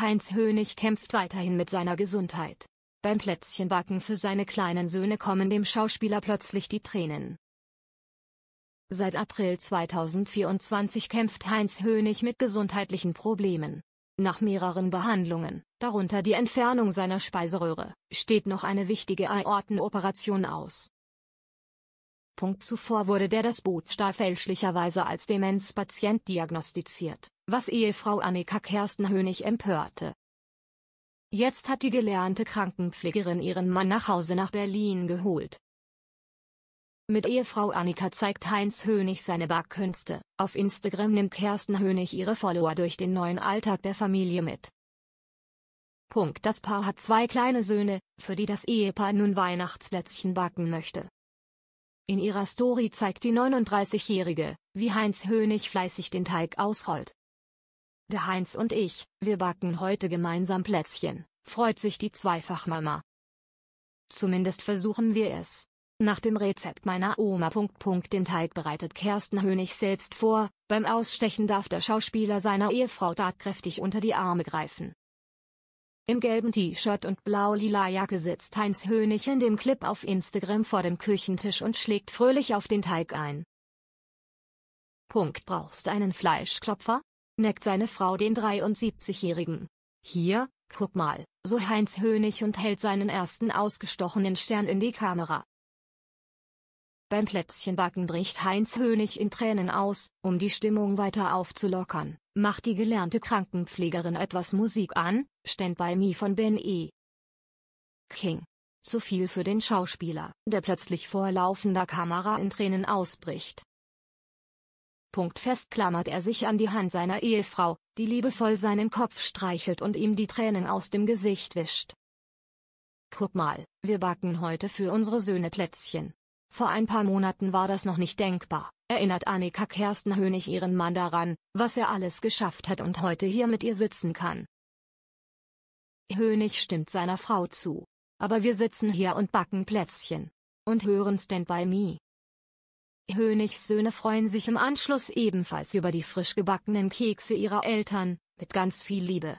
Heinz Hönig kämpft weiterhin mit seiner Gesundheit. Beim Plätzchenbacken für seine kleinen Söhne kommen dem Schauspieler plötzlich die Tränen. Seit April 2024 kämpft Heinz Hönig mit gesundheitlichen Problemen. Nach mehreren Behandlungen, darunter die Entfernung seiner Speiseröhre, steht noch eine wichtige Aortenoperation aus. Punkt zuvor wurde der das Bootstar fälschlicherweise als Demenzpatient diagnostiziert was Ehefrau Annika Kerstenhönig empörte. Jetzt hat die gelernte Krankenpflegerin ihren Mann nach Hause nach Berlin geholt. Mit Ehefrau Annika zeigt Heinz Hönig seine Backkünste. Auf Instagram nimmt Kersten Hönig ihre Follower durch den neuen Alltag der Familie mit. Punkt. Das Paar hat zwei kleine Söhne, für die das Ehepaar nun Weihnachtsplätzchen backen möchte. In ihrer Story zeigt die 39-Jährige, wie Heinz Hönig fleißig den Teig ausrollt. Der Heinz und ich, wir backen heute gemeinsam Plätzchen, freut sich die Zweifachmama. Zumindest versuchen wir es. Nach dem Rezept meiner Oma. Den Teig bereitet Kersten Hönig selbst vor, beim Ausstechen darf der Schauspieler seiner Ehefrau tatkräftig unter die Arme greifen. Im gelben T-Shirt und blau-lila Jacke sitzt Heinz Hönig in dem Clip auf Instagram vor dem Küchentisch und schlägt fröhlich auf den Teig ein. Punkt. Brauchst einen Fleischklopfer? neckt seine Frau den 73-Jährigen. Hier, guck mal, so Heinz Hönig und hält seinen ersten ausgestochenen Stern in die Kamera. Beim Plätzchenbacken bricht Heinz Hönig in Tränen aus, um die Stimmung weiter aufzulockern, macht die gelernte Krankenpflegerin etwas Musik an, Stand bei Me von Ben E. King. Zu viel für den Schauspieler, der plötzlich vor laufender Kamera in Tränen ausbricht. Fest klammert er sich an die Hand seiner Ehefrau, die liebevoll seinen Kopf streichelt und ihm die Tränen aus dem Gesicht wischt. Guck mal, wir backen heute für unsere Söhne Plätzchen. Vor ein paar Monaten war das noch nicht denkbar, erinnert Annika Kerstenhönig ihren Mann daran, was er alles geschafft hat und heute hier mit ihr sitzen kann. Hönig stimmt seiner Frau zu. Aber wir sitzen hier und backen Plätzchen. Und hören Stand by Me. Hönigs Söhne freuen sich im Anschluss ebenfalls über die frisch gebackenen Kekse ihrer Eltern, mit ganz viel Liebe.